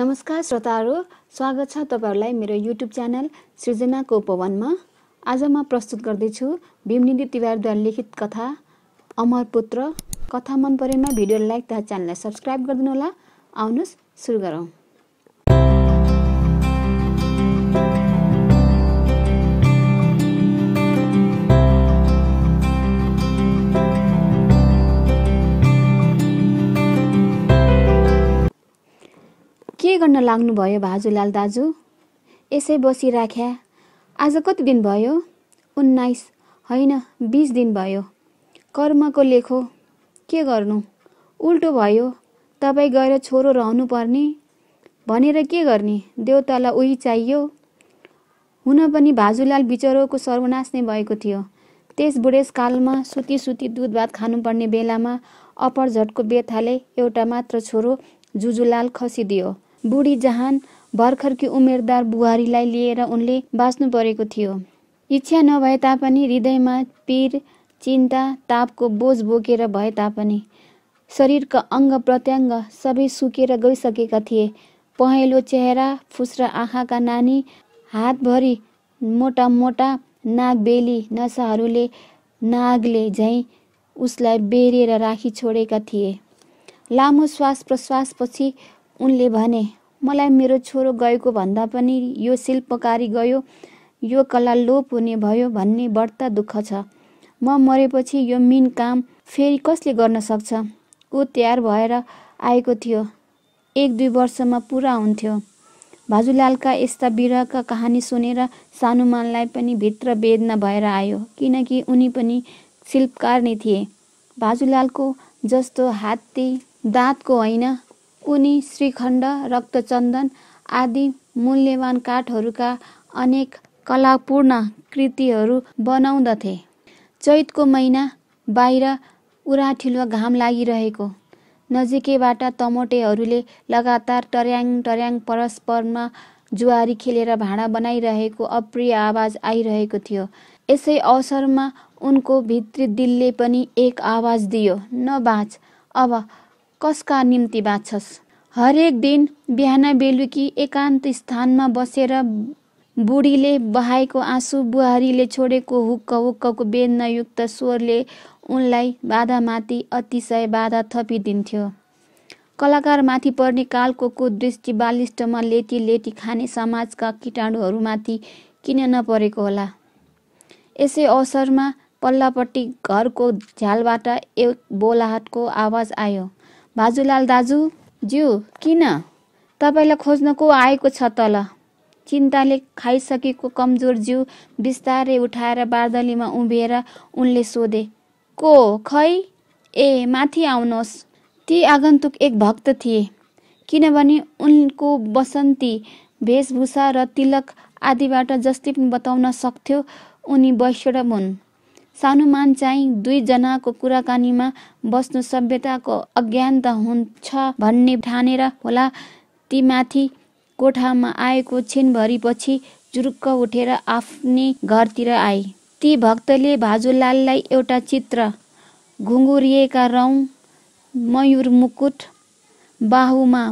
नमस्कार श्रोताहरू स्वागत छ तपाईँहरूलाई मेरो युट्युब च्यानल सृजनाको उपवनमा आज म प्रस्तुत गर्दैछु भीमनिधि तिवारीद्वारा लिखित कथा अमर पुत्र कथा मन परेमा भिडियो लाइक तथा च्यानललाई सब्सक्राइब गरिदिनु होला आउनुहोस् सुरु गरौँ के गर्न लाग्नुभयो भाजुलाल दाजु यसै बसिराख्या आज कति दिन भयो उन्नाइस होइन बिस दिन भयो कर्मको लेखो के गर्नु उल्टो भयो तपाईँ गएर छोरो रहनु पर्ने भनेर के गर्ने देउतालाई उही चाहियो हुन पनि भाजुलाल बिचरोको सर्वनाश नै भएको थियो त्यस बुढेसकालमा सुती सुती दुध भात खानुपर्ने बेलामा अपरझटको झटको बेथाले एउटा मात्र छोरो जुजुलाल खसिदियो बुढी जहान भर्खरकी उमेरदार बुहारीलाई लिएर उनले बाँच्नु परेको थियो इच्छा नभए तापनि हृदयमा पीर चिन्ता तापको बोझ बोकेर भए तापनि शरीरका अङ्ग प्रत्याङ्ग सबै सुकेर गइसकेका थिए पहेँलो चेहरा फुस्रा आँखाका नानी हातभरि मोटा मोटा नागबेली नसाहरूले नागले झैँ उसलाई बेरेर राखी छोडेका थिए लामो श्वास प्रश्वासपछि उनले भने मलाई मेरो छोरो गएको भन्दा पनि यो शिल्पकारी गयो यो कला लोप हुने भयो भन्ने बढ्ता दुःख छ म मरेपछि यो मिन काम फेरि कसले गर्न सक्छ ऊ तयार भएर आएको थियो एक दुई वर्षमा पुरा हुन्थ्यो भाजुलालका यस्ता विरहका कहानी सुनेर सानुमानलाई पनि भित्र वेदना भएर आयो किनकि उनी पनि शिल्पकार नै थिए भाजुलालको जस्तो हात्ती दाँतको होइन उनी श्रीखण्ड रक्तचन्दन आदि मूल्यवान काठहरूका अनेक कलापूर्ण कृतिहरू बनाउँदथे चैतको महिना बाहिर उराठिलो घाम लागिरहेको नजिकैबाट तमोटेहरूले लगातार टर्याङ टर्याङ परस्परमा जुवारी खेलेर भाँडा बनाइरहेको अप्रिय आवाज आइरहेको थियो यसै अवसरमा उनको भित्री दिलले पनि एक आवाज दियो नबाँच अब कसका निम्ति बाँच्छस् हरेक दिन बिहान बेलुकी एकान्त स्थानमा बसेर बुढीले बहाएको आँसु बुहारीले छोडेको हुक्क हुक्कको वेदनायुक्त स्वरले उनलाई बाधामाथि अतिशय बाधा थपिदिन्थ्यो कलाकारमाथि पर्ने कालको दृष्टि बालिष्टमा लेटी लेटी खाने समाजका किटाणुहरूमाथि किन नपरेको होला यसै अवसरमा पल्लापट्टि घरको झ्यालबाट एक बोलाहटको आवाज आयो बाजुलाल दाजु ज्यू किन तपाईँलाई खोज्न को आएको छ तल चिन्ताले खाइसकेको कमजोर जिउ बिस्तारै उठाएर बार्दलीमा उभिएर उनले सोधे को खै ए माथि आउनुहोस् ती आगन्तुक एक भक्त थिए किनभने उनको बसन्ती वेशभूषा र तिलक आदिबाट जसले पनि बताउन सक्थ्यो उनी वैष्णव हुन् सानुमान चाहिँ दुईजनाको कुराकानीमा बस्नु सभ्यताको अज्ञानता हुन्छ भन्ने ठानेर होला ती माथि कोठामा आएको छिनभरिपछि जुरुक्क उठेर आफ्नै घरतिर आए ती भक्तले भाजुलाललाई एउटा चित्र घुङ्गुरिएका रौँ मयुर मुकुट बाहुमा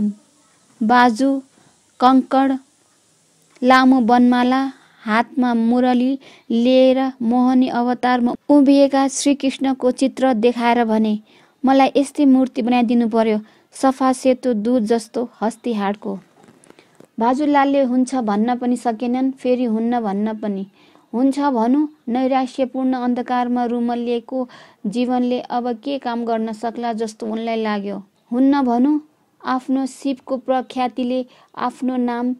बाजु कङ्कड लामो बनमाला हातमा मुरली लिएर मोहनी अवतारमा उभिएका श्रीकृष्णको चित्र देखाएर भने मलाई यस्तै मूर्ति बनाइदिनु पर्यो सफा सेतो दुध जस्तो हस्ती हाडको भाजुलालले हुन्छ भन्न पनि सकेनन् फेरि हुन्न भन्न पनि हुन्छ भनौँ नैराश्यपूर्ण अन्धकारमा रुमलिएको जीवनले अब के काम गर्न सक्ला जस्तो उनलाई लाग्यो हुन्न भनौँ आफ्नो शिवको प्रख्यातिले आफ्नो नाम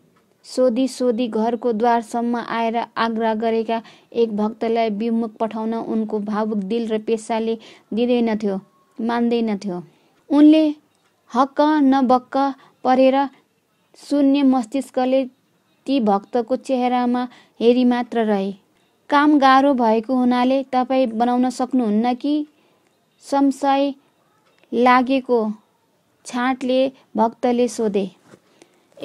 सोधी सोधी घरको द्वारसम्म आएर आग्रह गरेका एक भक्तलाई विमुख पठाउन उनको भावुक दिल र पेसाले दिँदैनथ्यो मान्दैनथ्यो उनले हक्क नबक्क परेर शून्य मस्तिष्कले ती भक्तको चेहरामा हेरी मात्र रहे काम गाह्रो भएको हुनाले तपाईँ बनाउन सक्नुहुन्न कि संशय लागेको छाँटले भक्तले सोधे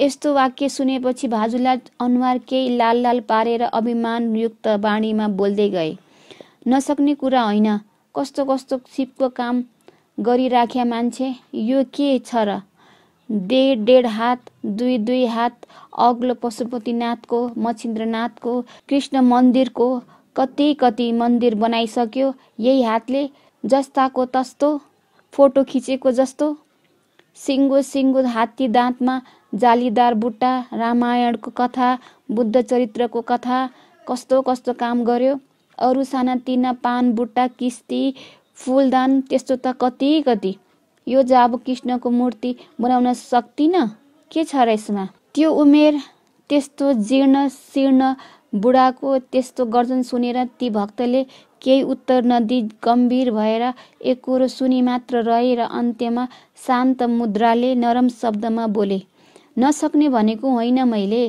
यस्तो वाक्य सुनेपछि भाजुला अनुहार केही लाल लाल पारेर अभिमानयुक्त बाणीमा बोल्दै गए नसक्ने कुरा होइन कस्तो कस्तो सिपको काम गरिराख्या मान्छे यो के छ र डेढ डेढ हात दुई दुई हात अग्लो पशुपतिनाथको मच्छिन्द्रनाथको कृष्ण मन्दिरको कति कति मन्दिर बनाइसक्यो यही हातले जस्ताको तस्तो फोटो खिचेको जस्तो सिङ्गो सिङ्गो हात्ती दाँतमा जालीदार बुट्टा रामायणको कथा बुद्ध चरित्रको कथा कस्तो कस्तो काम गर्यो अरू सानातिना पान बुट्टा किस्ती फुलदान त्यस्तो त कति कति यो अब कृष्णको मूर्ति बनाउन सक्दिनँ के छ र यसमा त्यो उमेर त्यस्तो जीर्ण शीर्ण बुढाको त्यस्तो गर्जन सुनेर ती भक्तले केही उत्तर नदी गम्भीर भएर एक कुरो सुनि मात्र रहे र अन्त्यमा शान्त मुद्राले नरम शब्दमा बोले नसक्ने भनेको होइन मैले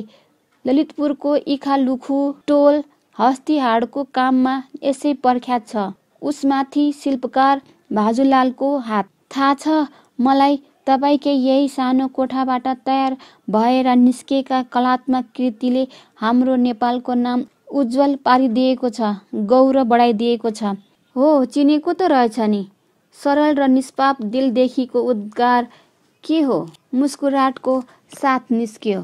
ललितपुरको इखालुखु टोल हस्तिहाडको काममा यसै प्रख्यात छ उसमाथि शिल्पकार भाजुलालको हात थाहा छ मलाई तपाईँकै यही सानो कोठाबाट तयार भएर निस्केका कलात्मक कृतिले हाम्रो नेपालको नाम उज्जवल पारिदिएको छ गौरव बढाइदिएको छ हो चिनेको त रहेछ नि सरल र निष्पाप दिलदेखिको उद्गार के हो मुस्कुराटको साथ निस्कियो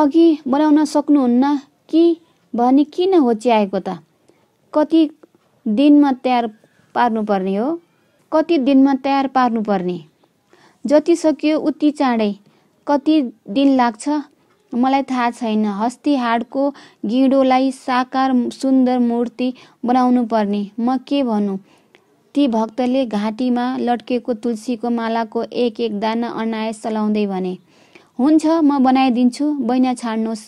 अघि बनाउन सक्नुहुन्न कि भने किन हो त कति दिनमा तयार पार्नुपर्ने हो कति दिनमा तयार पार्नुपर्ने जति सकियो उति चाँडै कति दिन लाग्छ मलाई थाहा छैन हस्ती हाडको गिँडोलाई साकार सुन्दर मूर्ति बनाउनु पर्ने म के भनौँ ती भक्तले घाँटीमा लट्केको तुलसीको मालाको एक एक दाना अनायस चलाउँदै भने हुन्छ म बनाइदिन्छु बैना छाड्नुहोस्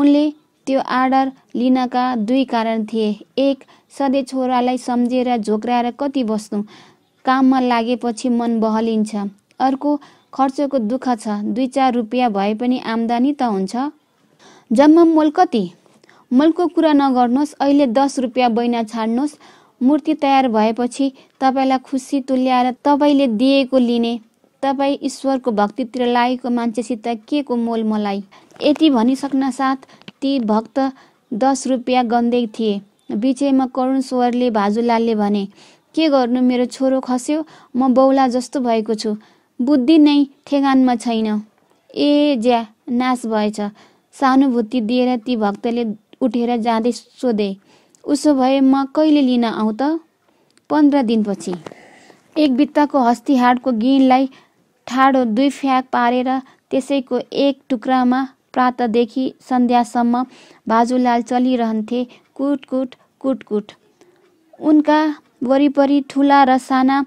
उनले त्यो आर्डर लिनका दुई कारण थिए एक सधैँ छोरालाई सम्झेर झोक्राएर कति बस्नु काममा लागेपछि मन बहलिन्छ अर्को खर्चको दुःख छ दुई चार रुपियाँ भए पनि आम्दानी त हुन्छ जम्मा मोल कति मोलको कुरा नगर्नुहोस् अहिले दस रुपियाँ बैना छाड्नुहोस् मूर्ति तयार भएपछि तपाईँलाई खुसी तुल्याएर तपाईँले दिएको लिने तपाईँ ईश्वरको भक्तितिर लागेको मान्छेसित के को मोल मलाई यति भनिसक्न साथ ती भक्त दस रुपियाँ गन्दै थिए बिचैमा करुण स्वरले भाजुलालले भने के गर्नु मेरो छोरो खस्यो म बौला जस्तो भएको छु बुद्धि नै ठेगानमा छैन ए ज्या नाश भएछ सानुभूति दिएर ती भक्तले उठेर जाँदै सोधे उसो भए म कहिले लिन आउँ त पन्ध्र दिनपछि एक बित्ताको हस्तिहाडको गिनलाई ठाडो दुई फ्याक पारेर त्यसैको एक टुक्रामा प्रातदेखि सन्ध्यासम्म भाजुलाल चलिरहन्थे कुट कुट उनका वरिपरि ठुला र साना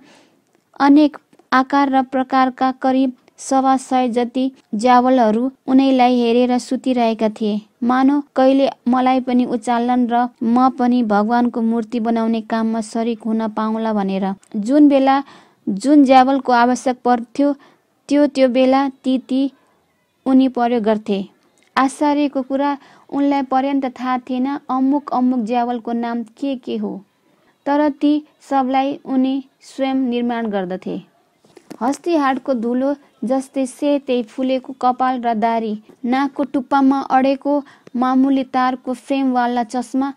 अनेक आकार र प्रकारका करिब सवा सय जति ज्यावलहरू उनैलाई हेरेर सुतिरहेका थिए मानो कहिले मलाई पनि उचालन र म पनि भगवानको मूर्ति बनाउने काममा सरिक हुन पाउँला भनेर जुन बेला जुन ज्यावलको आवश्यक पर्थ्यो त्यो त्यो बेला ती ती उनी प्रयोग गर्थे आश्चर्यको कुरा उनलाई पर्यन्त थाहा थिएन अमुक अमुक ज्यावलको नाम के के हो तर ती सबलाई उनी स्वयं निर्माण गर्दथे हस्ती हाटको धुलो जस्तै सेते फुलेको कपाल र दारी नाकको टुप्पामा अडेको मामुली तारको फ्रेमवाला चस्मा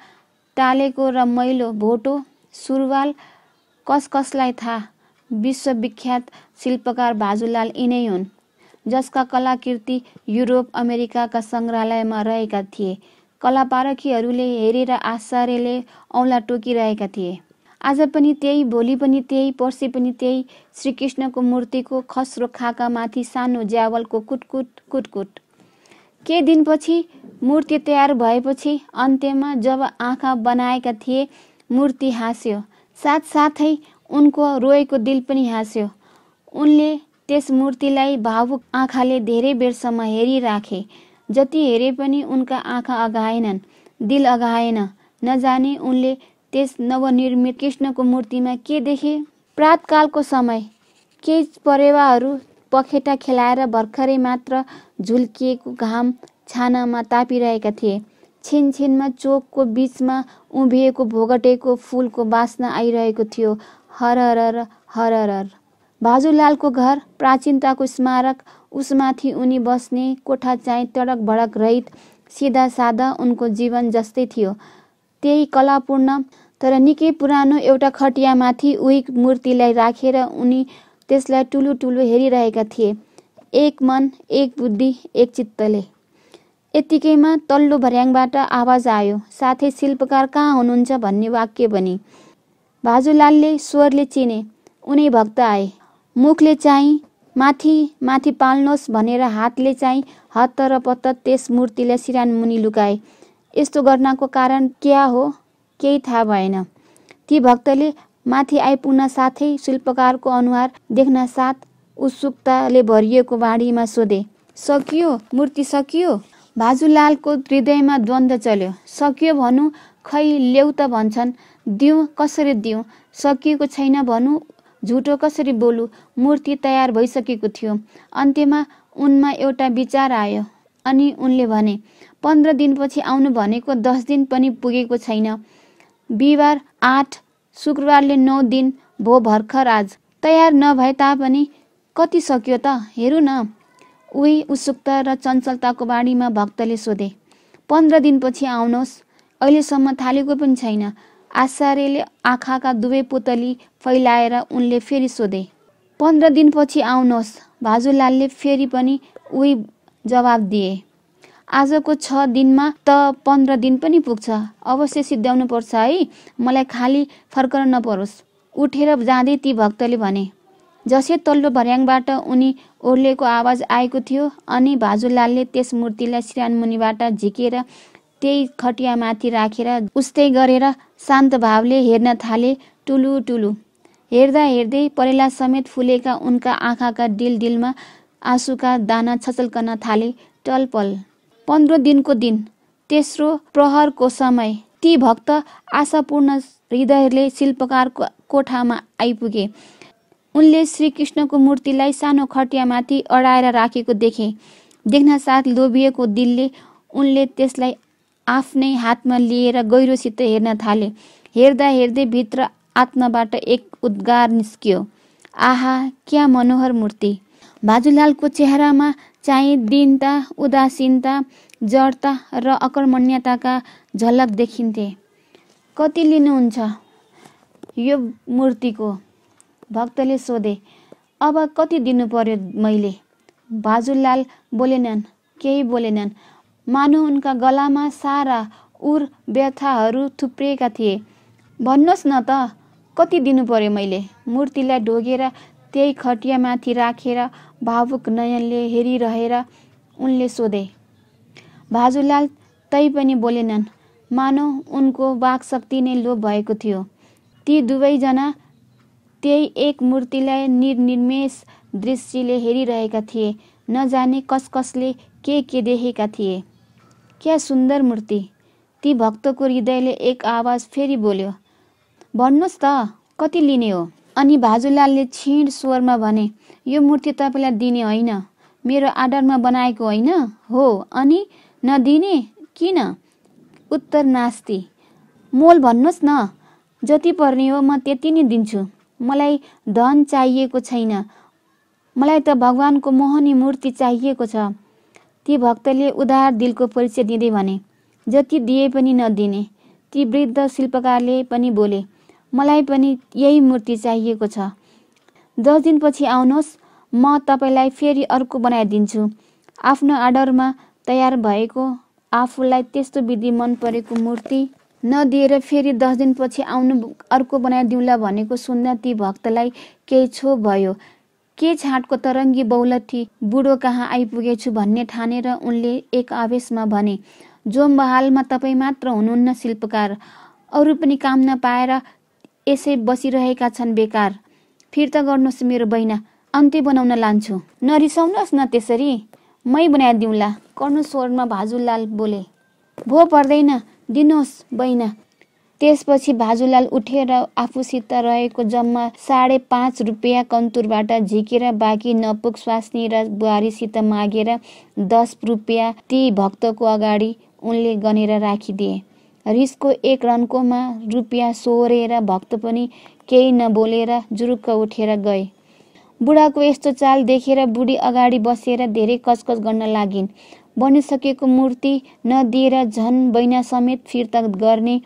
टालेको र मैलो भोटो सुरुवाल कस कसलाई थाहा विश्वविख्यात शिल्पकार भाजुलाल यिनै हुन् जसका कलाकृति युरोप अमेरिकाका सङ्ग्रहालयमा रहेका थिए कला कलापारखीहरूले हेरेर आश्चर्यले औँला टोकिरहेका थिए आज पनि त्यही भोलि पनि त्यही पर्सि पनि त्यही श्रीकृष्णको मूर्तिको खस्रो खाकामाथि सानो ज्यावलको कुटकुट कुटकुट केही दिनपछि मूर्ति तयार भएपछि अन्त्यमा जब आँखा बनाएका थिए मूर्ति हाँस्यो साथसाथै उनको रोएको दिल पनि हाँस्यो उनले त्यस मूर्तिलाई भावुक आँखाले धेरै बेरसम्म हेरिराखे जति हेरे पनि उनका आँखा अघाएनन् दिल अघाएन नजाने उनले त्यस नवनिर्मित कृष्णको मूर्तिमा के देखे प्रातकालको समय केही परेवाहरू पखेटा खेलाएर भर्खरै मात्र झुल्किएको घाम छानामा तापिरहेका थिए छिनछिनमा चोकको बिचमा उभिएको भोगटेको फुलको बास्ना आइरहेको थियो हरहर हर भाजुलालको घर प्राचीनताको स्मारक उसमाथि उनी बस्ने कोठा चाहिँ तडक भडक रहित सिधा सादा उनको जीवन जस्तै थियो त्यही कलापूर्ण तर निकै पुरानो एउटा खटियामाथि उही मूर्तिलाई राखेर रा उनी त्यसलाई टुलु टुलु हेरिरहेका थिए एक मन एक बुद्धि एक चित्तले यत्तिकैमा तल्लो भर्याङबाट आवाज आयो साथै शिल्पकार कहाँ हुनुहुन्छ भन्ने वाक्य बनी भाजुलालले स्वरले चिने उनी भक्त आए मुखले चाहिँ माथि माथि पाल्नुहोस् भनेर हातले चाहिँ हत्तर पत्त त्यस मूर्तिलाई सिरान मुनि लुकाए यस्तो गर्नको कारण क्या हो केही थाहा भएन ती भक्तले माथि आइपुग्न साथै शिल्पकारको अनुहार देख्न साथ उत्सुकताले भरिएको बाँडीमा सोधे सकियो मूर्ति सकियो भाजुलालको हृदयमा द्वन्द चल्यो सकियो भनौँ खै ल्याउ त भन्छन् दिउँ कसरी दिउँ सकिएको छैन भनौँ झुटो कसरी बोलु मूर्ति तयार भइसकेको थियो अन्त्यमा उनमा एउटा विचार आयो अनि उनले भने पन्ध्र दिनपछि आउनु भनेको दस दिन पनि पुगेको छैन बिहिबार आठ शुक्रबारले नौ दिन भो भर्खर आज तयार नभए तापनि कति सक्यो त हेरौँ न उही उत्सुकता र चञ्चलताको बाढीमा भक्तले सोधे पन्ध्र दिनपछि आउनुहोस् अहिलेसम्म थालेको पनि छैन आचार्यले आँखाका दुवै पुतली फैलाएर उनले फेरि सोधे पन्ध्र दिनपछि आउनुहोस् भाजुलालले फेरि पनि उही जवाब दिए आजको छ दिनमा त पन्ध्र दिन पनि पुग्छ अवश्य सिद्ध्याउनु पर्छ है मलाई खाली फर्कन नपरोस् उठेर जाँदै ती भक्तले भने जसै तल्लो भर्याङबाट उनी ओर्लेको आवाज आएको थियो अनि भाजुलालले त्यस मूर्तिलाई श्रीमुनिबाट झिकेर त्यही खटियामाथि राखेर रा, उस्तै गरेर शान्त भावले हेर्न थाले टुलु टुलु हेर्दा हेर्दै परेला समेत फुलेका उनका आँखाका डिल डिलमा आँसुका दाना छचल्कन थाले टलपल पन्ध्र दिनको दिन तेस्रो प्रहरको समय ती भक्त आशापूर्ण हृदयले शिल्पकारको कोठामा आइपुगे उनले श्रीकृष्णको मूर्तिलाई सानो खटियामाथि अडाएर राखेको देखे देख्न साथ लोभिएको दिलले उनले त्यसलाई आफ्नै हातमा लिएर गहिरोसित हेर्न थाले हेर्दा हेर्दै भित्र आत्माबाट एक उद्गार निस्कियो आहा क्या मनोहर मूर्ति बाजुलालको चेहरामा चाहिँ दिनता उदासीनता जडता र अकर्मण्यताका झलक देखिन्थे कति लिनुहुन्छ यो मूर्तिको भक्तले सोधे अब कति दिनु पर्यो मैले बाजुलाल बोलेनन् केही बोलेनन् मानो उनका गलामा सारा उर व्यथाहरू थुप्रिएका थिए भन्नुहोस् न त कति दिनु पर्यो मैले मूर्तिलाई ढोगेर त्यही खटियामाथि राखेर भावुक नयनले हेरिरहेर उनले सोधे भाजुलाल तै पनि बोलेनन् मानव उनको वाकशक्ति नै लोप भएको थियो ती दुवैजना त्यही एक मूर्तिलाई निर्निर्मेष दृष्टिले हेरिरहेका थिए नजाने कस कसले के के देखेका थिए क्या सुन्दर मूर्ति ती भक्तको हृदयले एक आवाज फेरि बोल्यो भन्नुहोस् त कति लिने हो अनि भाजुलालले छिण स्वरमा भने यो मूर्ति तपाईँलाई दिने होइन मेरो आर्डरमा बनाएको होइन हो अनि नदिने किन उत्तर नास्ति मोल भन्नुहोस् न जति पर्ने हो म त्यति नै दिन्छु मलाई धन चाहिएको छैन मलाई त भगवानको मोहनी मूर्ति चाहिएको छ ती भक्तले उदार दिलको परिचय दिँदै भने जति दिए पनि नदिने ती वृद्ध शिल्पकारले पनि बोले मलाई पनि यही मूर्ति चाहिएको छ दस दिनपछि आउनुहोस् म तपाईँलाई फेरि अर्को बनाइदिन्छु आफ्नो आर्डरमा तयार भएको आफूलाई त्यस्तो विधि मन परेको मूर्ति नदिएर फेरि दस दिनपछि आउनु अर्को बनाइदिउँला भनेको सुन्दा ती भक्तलाई केही छोप भयो के छाँटको तरङ्गी बौलठी बुढो कहाँ आइपुगेछु भन्ने ठानेर उनले एक आवेशमा भने जोम बहालमा तपाईँ मात्र हुनुहुन्न शिल्पकार अरू पनि काम नपाएर यसै बसिरहेका छन् बेकार फिर्ता गर्नुहोस् मेरो बहिना अन्त्य बनाउन लान्छु नरिसाउनुहोस् न त्यसरी मै बनाइदिउँला कर्णु स्वरमा भाजुलाल बोले भो पर्दैन दिनुहोस् बहिना त्यसपछि भाजुलाल उठेर आफूसित रहेको जम्मा साढे पाँच रुपियाँ कन्तुरबाट झिकेर बाँकी नपुग स्वास्नी र बुहारीसित मागेर दस रुपियाँ ती भक्तको अगाडि उनले गनेर राखिदिए रिसको एक रन्कोमा रुपियाँ सोहोरेर भक्त पनि केही नबोलेर जुरुक्क उठेर गए बुढाको यस्तो चाल देखेर बुढी अगाडि बसेर धेरै कचकच गर्न लागिन् बनिसकेको मूर्ति नदिएर झन बैना समेत फिर्ता गर्ने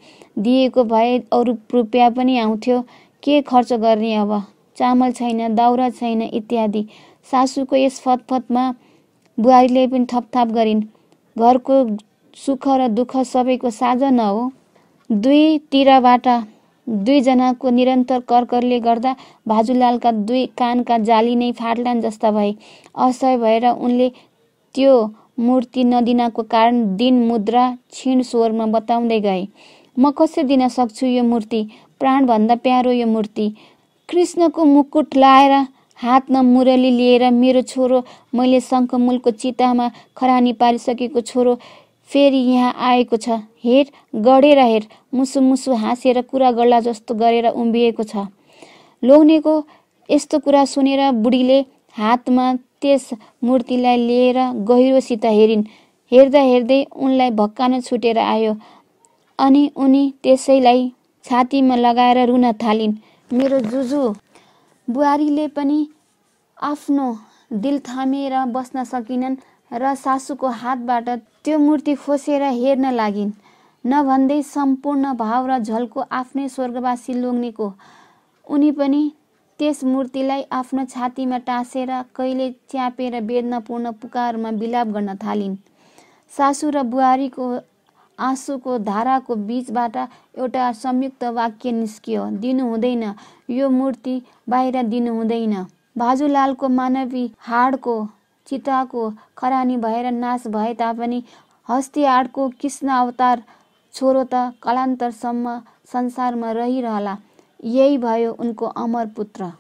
दिएको भए अरू रुपियाँ पनि आउँथ्यो के खर्च गर्ने अब चामल छैन दाउरा छैन इत्यादि सासूको यस फतफतमा बुहारीले पनि थपथाप गरिन् घरको सुख र दुःख सबैको साझा नहो दुईतिरबाट दुईजनाको निरन्तर कर्करले गर्दा भाजुलालका दुई कानका जाली नै फाटलान् जस्ता भए असह्य भएर उनले त्यो मूर्ति नदिनको कारण दिन मुद्रा क्षीण स्वरमा बताउँदै गए म कसरी दिन सक्छु यो मूर्ति प्राणभन्दा प्यारो यो मूर्ति कृष्णको मुकुट लाएर हातमा मुरली लिएर मेरो छोरो मैले शङ्खमूलको चितामा खरानी पारिसकेको छोरो फेरि यहाँ आएको छ हेर गढेर हेर मुसु मुसु हाँसेर कुरा गर्ला जस्तो गरेर उम्बिएको छ लोग्नेको यस्तो कुरा सुनेर बुढीले हातमा त्यस मूर्तिलाई लिएर गहिरोसित हेरिन् हेर्दा हेर्दै उनलाई भक्कान छुटेर आयो अनि उनी त्यसैलाई छातीमा लगाएर रुन थालिन् मेरो जुजु बुहारीले पनि आफ्नो दिल थामेर बस्न सकिनन् र सासुको हातबाट त्यो मूर्ति खोसेर हेर्न लागिन् नभन्दै सम्पूर्ण भाव र झल्को आफ्नै स्वर्गवासी लोग्नेको उनी पनि त्यस मूर्तिलाई आफ्नो छातीमा टाँसेर कहिले च्यापेर वेदनापूर्ण पुकारमा विलाप गर्न थालिन् सासु र बुहारीको आँसुको धाराको बिचबाट एउटा संयुक्त वाक्य निस्कियो दिनु हुँदैन यो मूर्ति बाहिर दिनु हुँदैन बाजुलालको मानवी हाडको चिताको खरानी भएर नाश भए तापनि हस्ती हाडको कृष्ण अवतार छोरो त कालान्तरसम्म संसारमा रहिरहला यही भो उनको अमर पुत्र